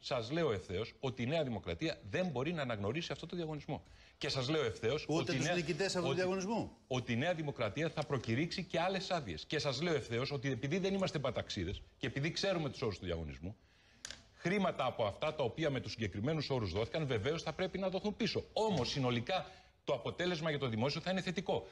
σας λέω ευθέως ότι η Νέα Δημοκρατία δεν μπορεί να αναγνωρίσει αυτό το διαγωνισμό. Και σας λέω ευθέως ότι. του νικητές αυτού του διαγωνισμού. Ότι η Νέα Δημοκρατία θα προκηρύξει και άλλες άδειες. Και σας λέω ευθέως ότι επειδή δεν είμαστε παταξίδες και επειδή ξέρουμε τους όρους του διαγωνισμού, χρήματα από αυτά τα οποία με τους συγκεκριμένους όρους δόθηκαν βεβαίως θα πρέπει να δοθούν πίσω. Όμως συνολικά το αποτέλεσμα για το δημόσιο θα είναι θετικό.